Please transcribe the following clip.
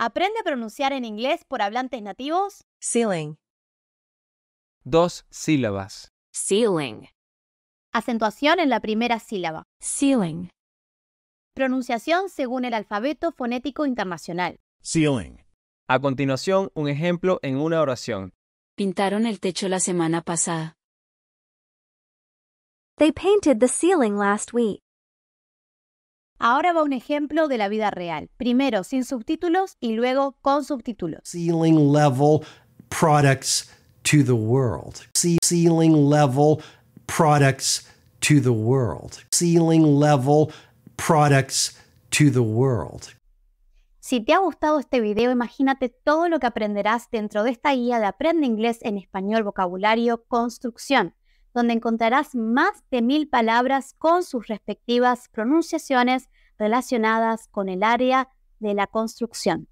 Aprende a pronunciar en inglés por hablantes nativos. Ceiling. Dos sílabas. Ceiling. Acentuación en la primera sílaba. Ceiling. Pronunciación según el alfabeto fonético internacional. Ceiling. A continuación, un ejemplo en una oración. Pintaron el techo la semana pasada. They painted the ceiling last week. Ahora va un ejemplo de la vida real. Primero sin subtítulos y luego con subtítulos. Ceiling level products to the world. ceiling level products to the world. Ceiling level products to the world. Si te ha gustado este video, imagínate todo lo que aprenderás dentro de esta guía de Aprende Inglés en Español Vocabulario Construcción donde encontrarás más de mil palabras con sus respectivas pronunciaciones relacionadas con el área de la construcción.